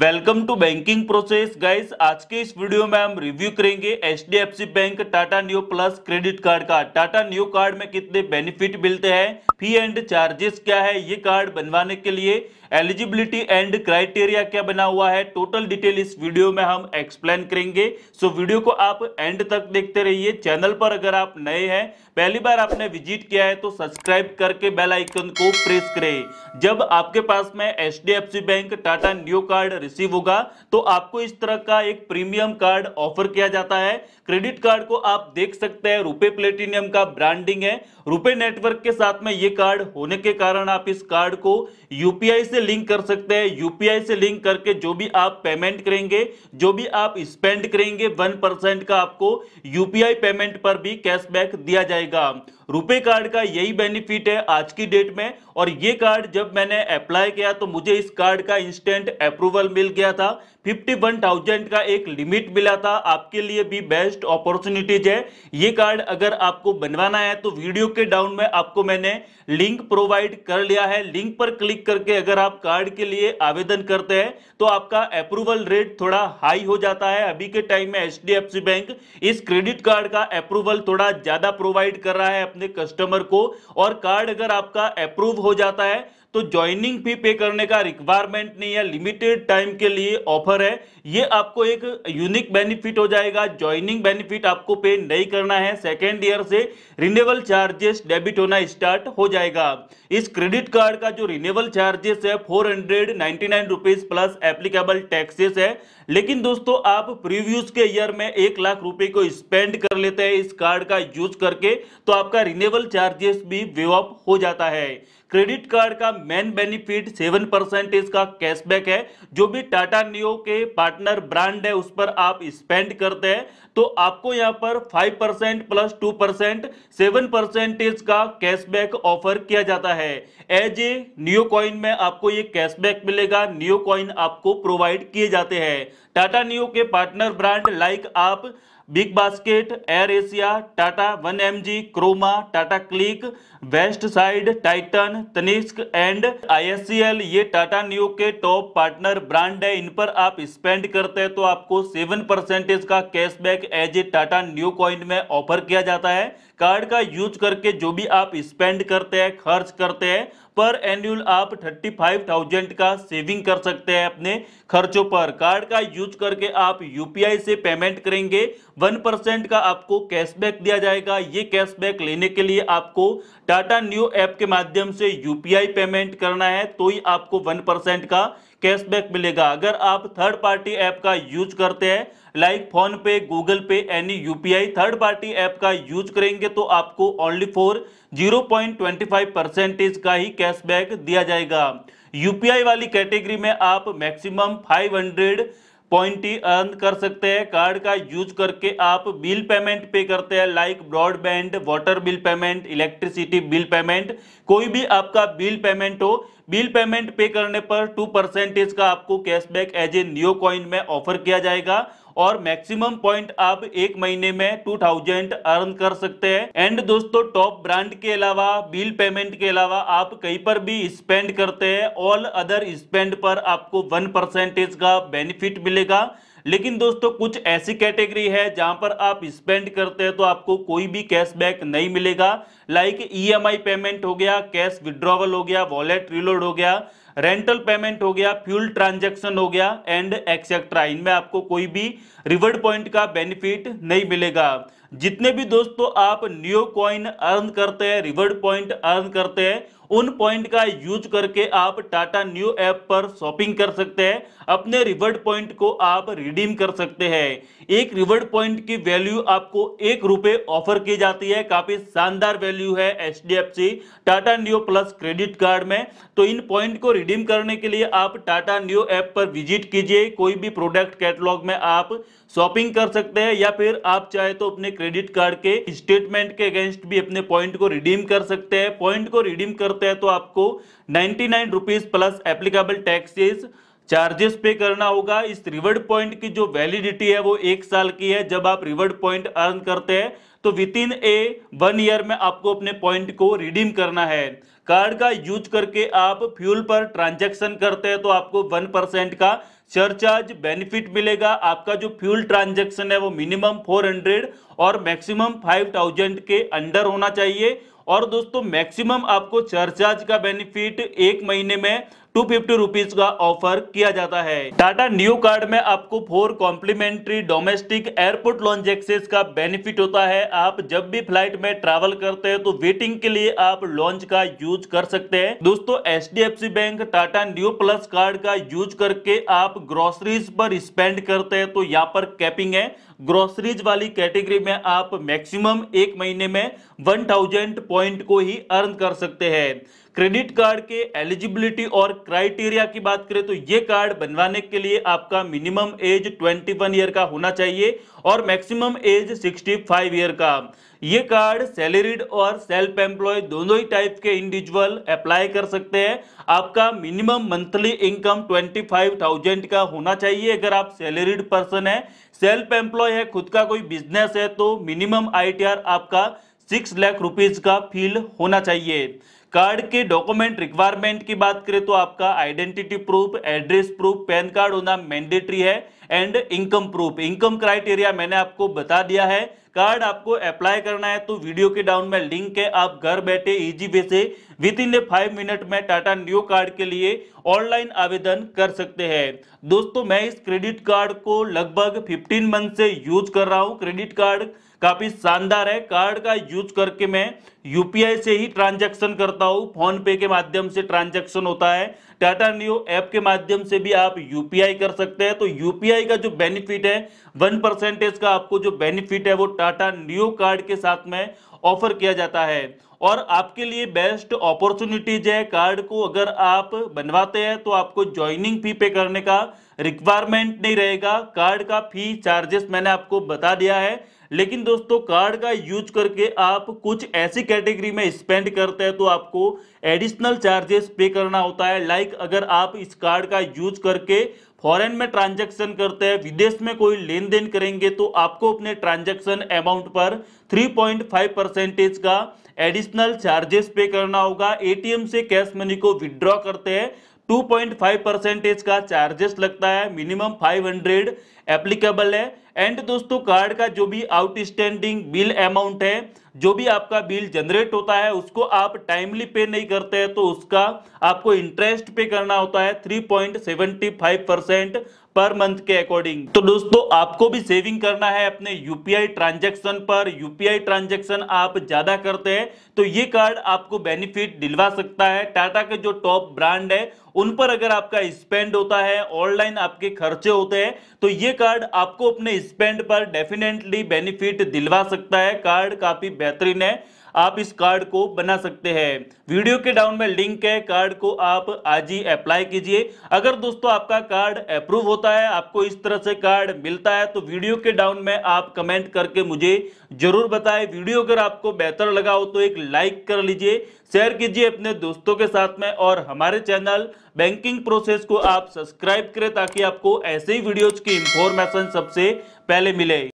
welcome to banking process guys आज के इस वीडियो में हम रिव्यू करेंगे H bank Tata Neu plus credit card का टाटा न्यू कार्ड में कितने बेनिफिट मिलते हैं फी एंड चार्जेस क्या है ये कार्ड बनवाने के लिए एलिजिबिलिटी एंड क्राइटेरिया क्या बना हुआ है टोटल डिटेल इस वीडियो में हम एक्सप्लेन करेंगे सो वीडियो को आप एंड तक देखते रहिए चैनल पर अगर आप नए हैं पहली बार आपने विजिट किया है तो सब्सक्राइब करके बेल आइकन को प्रेस करें जब आपके पास में H bank Tata Neu card receive होगा तो आपको इस तरह का एक प्रीमियम कार्ड ऑफर किया जाता है क्रेडिट कार्ड को आप देख सकते हैं रुपए प्लेटिनियम का ब्रांडिंग है रुपए नेटवर्क के साथ में ये कार्ड होने के कारण आप इस कार्ड को यूपीआई से से लिंक कर सकते हैं यूपीआई से लिंक करके जो भी आप पेमेंट करेंगे जो भी आप स्पेंड करेंगे वन परसेंट का आपको यूपीआई पेमेंट पर भी कैशबैक दिया जाएगा रुपे कार्ड का यही बेनिफिट है आज की डेट में और ये कार्ड जब मैंने अप्लाई किया तो मुझे इस कार्ड का इंस्टेंट अप्रूवल मिल गया था 51,000 का एक लिमिट मिला था आपके लिए भी बेस्ट अपॉर्चुनिटीज है ये कार्ड अगर आपको बनवाना है तो वीडियो के डाउन में आपको मैंने लिंक प्रोवाइड कर लिया है लिंक पर क्लिक करके अगर आप कार्ड के लिए आवेदन करते हैं तो आपका अप्रूवल रेट थोड़ा हाई हो जाता है अभी के टाइम में एच बैंक इस क्रेडिट कार्ड का अप्रूवल थोड़ा ज्यादा प्रोवाइड कर रहा है अपने अपने कस्टमर को और कार्ड अगर आपका अप्रूव हो जाता है तो ज्वाइनिंग फी पे करने का रिक्वायरमेंट नहीं है लिमिटेड टाइम के लिए ऑफर है ये आपको एक यूनिक बेनिफिट हो जाएगा ज्वाइनिंग बेनिफिट आपको पे नहीं करना है सेकेंड ईयर से रिनेबल चार्जेस डेबिट होना स्टार्ट हो जाएगा इस क्रेडिट कार्ड का जो रिनेबल चार्जेस है four hundred ninety nine rupees plus applicable taxes है लेकिन दोस्तों आप प्रीव्यूज के ईयर में एक लाख रुपए को स्पेंड कर लेते हैं इस कार्ड का यूज करके तो आपका रिनेबल चार्जेस भी वे ऑफ हो जाता है क्रेडिट कार्ड का मेन बेनिफिट सेवन परसेंट इसका कैशबैक है जो भी टाटा नियो के पार्टनर ब्रांड है उस पर आप स्पेंड करते हैं तो आपको यहाँ पर five percent plus two percent seven percentage का कैशबैक ऑफर किया जाता है एज ए न्यू कॉइन में आपको ये कैशबैक मिलेगा न्यू कॉइन आपको प्रोवाइड किए जाते हैं टाटा न्यू के पार्टनर ब्रांड लाइक आप BigBasket AirAsia Tata one M G Croma Tata CLiQ Westside Titan Tanishq and ISCL ये टाटा न्यू के टॉप पार्टनर ब्रांड है इन पर आप स्पेंड करते हैं तो आपको सेवन परसेंटेज का cashback as a Tata Neu coin में ऑफर किया जाता है कार्ड का यूज करके जो भी आप स्पेंड करते हैं खर्च करते हैं पर एनुअल आप 35,000 का सेविंग कर सकते हैं अपने खर्चों पर कार्ड का यूज करके आप यूपीआई से पेमेंट करेंगे 1% का आपको कैशबैक दिया जाएगा ये कैशबैक लेने के लिए आपको टाटा न्यू ऐप के माध्यम से यूपीआई पेमेंट करना है तो ही आपको 1% का कैशबैक मिलेगा अगर आप थर्ड पार्टी ऐप का यूज करते हैं like PhonePe Google Pay any UPI third party app का यूज करेंगे तो आपको ओनली ट्वेंटी फाइव परसेंटेज का ही कैशबैक दिया जाएगा यूपीआई वाली कैटेगरी में आप मैक्सिमम फाइव हंड्रेड पॉइंट ही अर्न कर सकते हैं कार्ड का यूज करके आप बिल पेमेंट पे करते हैं like broadband water bill payment electricity bill payment कोई भी आपका बिल पेमेंट हो बिल पेमेंट पे करने पर टू परसेंटेज का आपको cashback as a Neu coin में ऑफर किया जाएगा और मैक्सिमम पॉइंट आप एक महीने में टू थाउजेंड अर्न कर सकते हैं एंड दोस्तों टॉप ब्रांड के अलावा बिल पेमेंट के अलावा आप कहीं पर भी स्पेंड करते हैं ऑल अदर स्पेंड पर आपको वन परसेंटेज का बेनिफिट मिलेगा लेकिन दोस्तों कुछ ऐसी कैटेगरी है जहां पर आप स्पेंड करते हैं तो आपको कोई भी कैशबैक नहीं मिलेगा लाइक ईएमआई e पेमेंट हो गया कैश विड्रॉवल हो गया वॉलेट रिलोड हो गया रेंटल पेमेंट हो गया फ्यूल ट्रांजैक्शन हो गया एंड एक्सेट्रा इनमें आपको कोई भी रिवर्ड पॉइंट का बेनिफिट नहीं मिलेगा जितने भी दोस्तों आप न्यू कॉइन अर्न करते हैं रिवर्ड पॉइंट अर्न करते हैं उन पॉइंट का यूज करके आप टाटा न्यू ऐप पर शॉपिंग कर सकते हैं अपने रिवर्ड पॉइंट को आप रिडीम कर सकते हैं एक रिवर्ड पॉइंट की वैल्यू आपको एक रुपए ऑफर की जाती है काफी शानदार वैल्यू है H Tata Neu plus credit card में तो इन पॉइंट को रिडीम करने के लिए आप टाटा न्यू ऐप पर विजिट कीजिए कोई भी प्रोडक्ट कैटलॉग में आप शॉपिंग कर सकते हैं या फिर आप चाहे तो अपने क्रेडिट कार्ड के स्टेटमेंट के अगेंस्ट भी अपने पॉइंट को रिडीम कर सकते हैं पॉइंट को रिडीम करते हैं तो आपको ninety nine rupees plus applicable taxes charges pay करना होगा इस रिवर्ड पॉइंट की जो वैलिडिटी है वो एक साल की है जब आप रिवर्ड पॉइंट अर्न करते हैं तो within a one year में आपको अपने पॉइंट को रिडीम करना है कार्ड का यूज करके आप फ्यूल पर ट्रांजैक्शन करते हैं तो आपको वन परसेंट का सरचार्ज बेनिफिट मिलेगा आपका जो फ्यूल ट्रांजैक्शन है वो मिनिमम फोर हंड्रेड और मैक्सिमम फाइव थाउजेंड के अंडर होना चाहिए और दोस्तों मैक्सिमम आपको सरचार्ज का बेनिफिट एक महीने में टू फिफ्टी रुपीज का ऑफर किया जाता है टाटा न्यू कार्ड में आपको four complimentary domestic airport lounge access का बेनिफिट होता है आप जब भी फ्लाइट में ट्रेवल करते हैं तो वेटिंग के लिए आप लॉन्च का यूज कर सकते हैं दोस्तों H bank Tata Neu plus card का यूज करके आप ग्रोसरीज पर स्पेंड करते हैं तो यहाँ पर कैपिंग है ग्रोसरीज वाली कैटेगरी में आप मैक्सिमम एक महीने में वन थाउजेंड पॉइंट को ही अर्न कर सकते हैं क्रेडिट कार्ड के एलिजिबिलिटी और क्राइटेरिया की बात करें तो ये कार्ड बनवाने के लिए आपका मिनिमम एज 21 ईयर का होना चाहिए और मैक्सिमम एज 65 ईयर का ये कार्ड सैलरीड और सेल्फ एम्प्लॉय दोनों ही टाइप के इंडिविजुअल अप्लाई कर सकते हैं आपका minimum monthly income twenty five thousand का होना चाहिए अगर आप सैलरीड पर्सन है सेल्फ एम्प्लॉय है खुद का कोई बिजनेस है तो मिनिमम आईटीआर आपका सिक्स लाख रुपीज का फील होना चाहिए कार्ड के डॉक्यूमेंट रिक्वायरमेंट की बात करें तो आपका identity proof address proof PAN card होना मैंडेटरी है and income proof income criteria मैंने आपको बता दिया है कार्ड आपको अप्लाई करना है तो वीडियो के डाउन में लिंक है आप घर बैठे इजी वे से within a five minute में टाटा न्यू कार्ड के लिए ऑनलाइन आवेदन कर सकते हैं दोस्तों मैं इस क्रेडिट कार्ड को लगभग 15 मंथ से यूज कर रहा हूँ क्रेडिट कार्ड काफी शानदार है कार्ड का यूज करके मैं यूपीआई से ही ट्रांजैक्शन करता हूँ फोन पे के माध्यम से ट्रांजैक्शन होता है टाटा न्यू ऐप के माध्यम से भी आप यूपीआई कर सकते हैं तो यूपीआई का जो बेनिफिट है वन परसेंटेज का आपको जो बेनिफिट है वो टाटा न्यू कार्ड के साथ में ऑफर किया जाता है और आपके लिए बेस्ट अपॉर्चुनिटीज है कार्ड को अगर आप बनवाते हैं तो आपको ज्वाइनिंग फी पे करने का रिक्वायरमेंट नहीं रहेगा कार्ड का फी चार्जेस मैंने आपको बता दिया है लेकिन दोस्तों कार्ड का यूज करके आप कुछ ऐसी कैटेगरी में स्पेंड करते हैं तो आपको एडिशनल चार्जेस पे करना होता है लाइक अगर आप इस कार्ड का यूज करके फॉरेन में ट्रांजैक्शन करते हैं विदेश में कोई लेन देन करेंगे तो आपको अपने ट्रांजैक्शन अमाउंट पर 3.5 परसेंटेज का एडिशनल चार्जेस पे करना होगा एटीएम से कैश मनी को विड्रॉ करते हैं 2.5 परसेंटेज का चार्जेस लगता है मिनिमम 500 एप्लीकेबल है एंड दोस्तों कार्ड का जो भी आउटस्टैंडिंग बिल अमाउंट है जो भी आपका बिल जनरेट होता है उसको आप टाइमली पे नहीं करते हैं तो उसका आपको इंटरेस्ट पे करना होता है 3.75 परसेंट पर मंथ के अकॉर्डिंग तो दोस्तों आपको भी सेविंग करना है अपने यूपीआई ट्रांजेक्शन पर यूपीआई ट्रांजेक्शन आप ज्यादा करते हैं तो ये कार्ड आपको बेनिफिट दिलवा सकता है टाटा के जो टॉप ब्रांड है उन पर अगर आपका स्पेंड होता है ऑनलाइन आपके खर्चे होते हैं तो ये कार्ड आपको अपने स्पेंड पर डेफिनेटली बेनिफिट दिलवा सकता है कार्ड काफी बेहतरीन है आप इस कार्ड को बना सकते हैं वीडियो के डाउन में लिंक है कार्ड को आप आज ही अप्लाई कीजिए अगर दोस्तों आपका कार्ड अप्रूव होता है आपको इस तरह से कार्ड मिलता है तो वीडियो के डाउन में आप कमेंट करके मुझे जरूर बताएं वीडियो अगर आपको बेहतर लगा हो तो एक लाइक कर लीजिए शेयर कीजिए अपने दोस्तों के साथ में और हमारे चैनल बैंकिंग प्रोसेस को आप सब्सक्राइब करें ताकि आपको ऐसे ही वीडियोज की इंफॉर्मेशन सबसे पहले मिले